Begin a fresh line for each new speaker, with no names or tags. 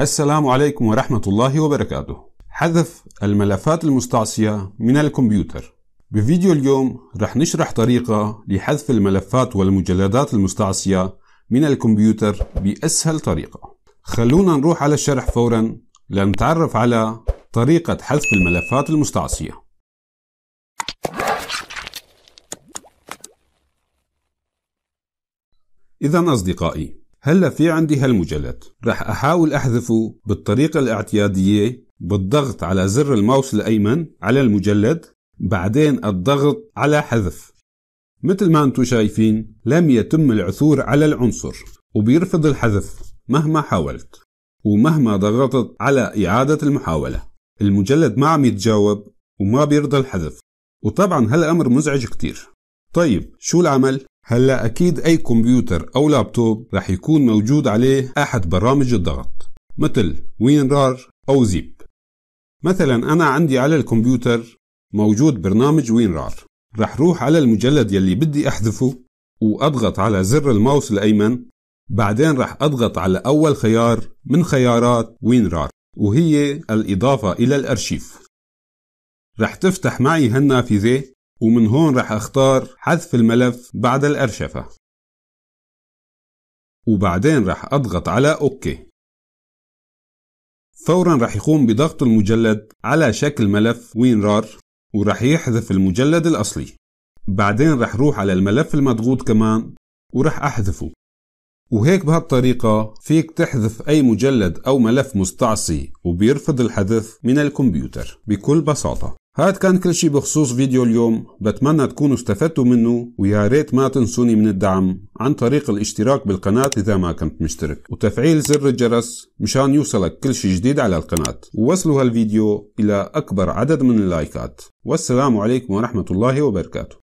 السلام عليكم ورحمة الله وبركاته حذف الملفات المستعصية من الكمبيوتر بفيديو اليوم رح نشرح طريقة لحذف الملفات والمجلدات المستعصية من الكمبيوتر بأسهل طريقة خلونا نروح على الشرح فورا لنتعرف على طريقة حذف الملفات المستعصية إذا أصدقائي هلا في عندي هالمجلد رح أحاول أحذفه بالطريقة الاعتيادية بالضغط على زر الماوس الأيمن على المجلد بعدين الضغط على حذف مثل ما انتم شايفين لم يتم العثور على العنصر وبيرفض الحذف مهما حاولت ومهما ضغطت على إعادة المحاولة المجلد ما عم يتجاوب وما بيرضى الحذف وطبعا هالأمر مزعج كتير طيب شو العمل؟ هلا اكيد اي كمبيوتر او لابتوب رح يكون موجود عليه احد برامج الضغط مثل وينرار او زيب مثلا انا عندي على الكمبيوتر موجود برنامج وينرار رح روح على المجلد يلي بدي احذفه واضغط على زر الماوس الايمن بعدين رح اضغط على اول خيار من خيارات وينرار وهي الاضافه الى الارشيف رح تفتح معي هالنافذه ومن هون راح اختار حذف الملف بعد الأرشفة وبعدين راح أضغط على OK فورا راح يقوم بضغط المجلد على شكل ملف رار وراح يحذف المجلد الأصلي بعدين راح روح على الملف المضغوط كمان وراح أحذفه وهيك بهالطريقة فيك تحذف أي مجلد أو ملف مستعصي وبيرفض الحذف من الكمبيوتر بكل بساطة هاد كان كل شي بخصوص فيديو اليوم بتمنى تكونوا استفدتوا منه ويا ريت ما تنسوني من الدعم عن طريق الاشتراك بالقناة إذا ما كنت مشترك وتفعيل زر الجرس مشان يوصلك كل شي جديد على القناة ووصلوا هالفيديو إلى أكبر عدد من اللايكات والسلام عليكم ورحمة الله وبركاته